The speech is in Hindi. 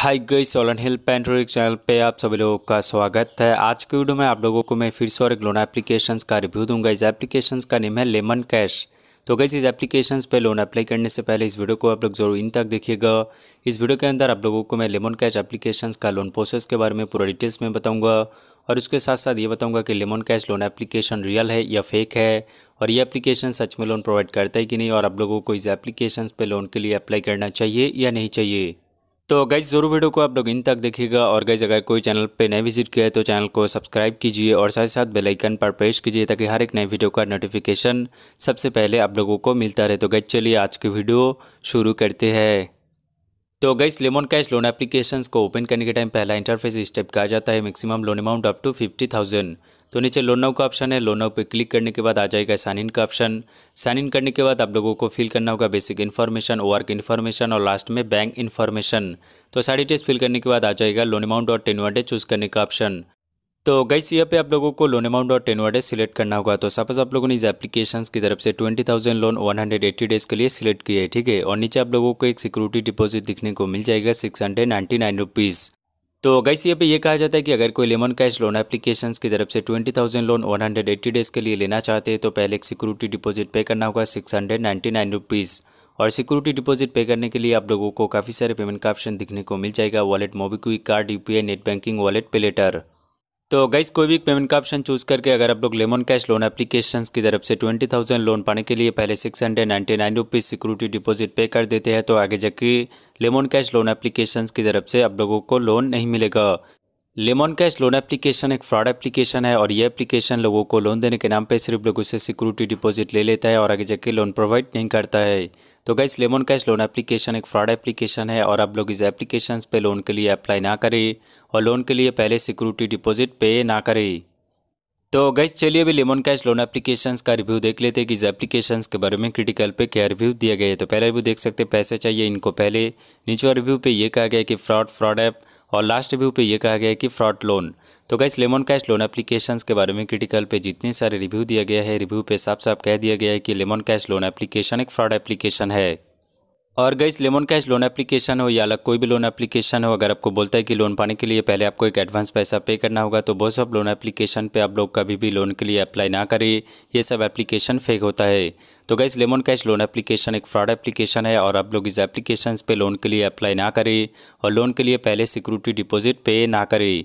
हाय गई सोलन हिल पेंट्रोलिक चैनल पे आप सभी लोगों का स्वागत है आज के वीडियो में आप लोगों को मैं फिर से और एक लोन एप्लीकेशंस का रिव्यू दूंगा इस एप्लीकेशंस का नेम है लेमन कैश तो गई इस एप्लीकेशंस पे लोन अप्लाई करने से पहले इस वीडियो को आप लोग जरूर इन तक देखिएगा इस वीडियो के अंदर आप लोगों को मैं लेमन कैश एप्लीकेशंस का लोन प्रोसेस के बारे में पूरा डिटेल्स में बताऊँगा और उसके साथ साथ ये बताऊंगा कि Lemon Cash loan application real है या फेक है और ये एप्लीकेशन सच में लोन प्रोवाइड करता है कि नहीं और आप लोगों को इस एप्लीकेशन पर लोन के लिए अप्लाई करना चाहिए या नहीं चाहिए तो गाइज ज़रूर वीडियो को आप लोग इन तक देखिएगा और गाइज अगर कोई चैनल पे नए विजिट किया है तो चैनल को सब्सक्राइब कीजिए और साथ ही साथ बेल आइकन पर प्रेस कीजिए ताकि हर एक नए वीडियो का नोटिफिकेशन सबसे पहले आप लोगों को मिलता रहे तो गाइज चलिए आज की वीडियो शुरू करते हैं तो guys Lemon Cash loan applications को ओपन करने के टाइम पहला इंटरफेस स्टेप कहा जाता है maximum loan amount up to fifty thousand तो नीचे लोन नाउ का ऑप्शन है लोन नाउ पे क्लिक करने के बाद आ जाएगा साइन इन का ऑप्शन साइन इन करने के बाद आप लोगों को फिल करना होगा बेसिक इन्फॉर्मेशन वर्क इन्फॉर्मेशन और लास्ट में बैंक इन्फॉर्मेशन तो सारी डिटेल्स फिल करने के बाद आ जाएगा लोन अमाउंट और टेन डे चूज़ करने का ऑप्शन तो गई सी पे आप लोगों को लोन अमाउंट और टेनवर डेज सिलेक्ट करना होगा तो सपोज आप लोगों ने इस एप्लीकेशन की तरफ से twenty thousand loan one hundred eighty days के लिए सिलेक्ट किया है ठीक है और नीचे आप लोगों को एक सिक्योरिटी डिपॉजिट दिखने को मिल जाएगा six hundred ninety nine rupees तो गई सी पे ये कहा जाता है कि अगर कोई लेमन कैश लोन एप्लीकेशन की तरफ से twenty thousand loan one hundred eighty days के लिए लेना चाहते हैं तो पहले एक सिक्योरिटी डिपॉजिट पे करना होगा six hundred ninety nine rupees और सिक्योरिटी डिपॉजिट पे करने के लिए आप लोगों को काफ़ी सारे पेमेंट का ऑप्शन दिखने को मिल जाएगा wallet MobiKwik card U net banking wallet pay later तो गैस कोई भी पेमेंट का ऑप्शन चूज करके अगर आप लोग लेमन कैश लोन एप्लीकेशन की तरफ से ट्वेंटी थाउजेंड लोन पाने के लिए पहले six hundred ninety nine rupees security deposit pay कर देते हैं तो आगे जाके लेमन कैश लोन एप्लीकेशन की तरफ से आप लोगों को लोन नहीं मिलेगा लेमन कैश लोन एप्लीकेशन एक फ्रॉड एप्लीकेशन है और ये एप्लीकेशन लोगों को लोन देने के नाम पे सिर्फ लोगों से सिक्योरिटी डिपॉजिट ले लेता है और आगे जाके लोन प्रोवाइड नहीं करता है तो guys Lemon Cash loan application एक फ्रॉड एप्लीकेशन है और आप लोग इस एप्लीकेशन पे लोन के लिए अप्लाई ना करें और लोन के लिए पहले सिक्योरिटी डिपॉजिट पे ना करें तो गैस चलिए अभी लेमन कैश लोन एप्लीकेशन का रिव्यू देख लेते हैं कि इस एप्लीकेशन के बारे में क्रिटिकल पे क्या रिव्यू दिया गया है तो पहला रिव्यू देख सकते हैं पैसे चाहिए इनको पहले नीचे रिव्यू पे ये कहा गया कि फ्रॉड फ्रॉड ऐप और लास्ट रिव्यू पे ये कहा गया कि फ्रॉड लोन तो guys Lemon Cash loan application के बारे में क्रिटिकल पे जितने सारे रिव्यू दिया गया है रिव्यू पे साफ साफ कह दिया गया है कि लेमन कैश लोन एप्लीकेशन एक फ्रॉड एप्लीकेशन है और गई लेमन कैश लोन एप्लीकेशन हो या अलग कोई भी लोन एप्लीकेशन हो अगर आपको बोलता है कि लोन पाने के लिए पहले आपको एक एडवांस पैसा पे करना होगा तो बहुत सब लोन एप्लीकेशन पे आप लोग कभी भी लोन के लिए अप्लाई ना करें ये सब एप्लीकेशन फेक होता है तो guys Lemon Cash loan application एक फ्रॉड एप्लीकेशन है और आप लोग इस एप्लीकेशन पर लोन के लिए अप्लाई ना करें और लोन के लिए पहले सिक्योरिटी डिपोज़िट पे ना करें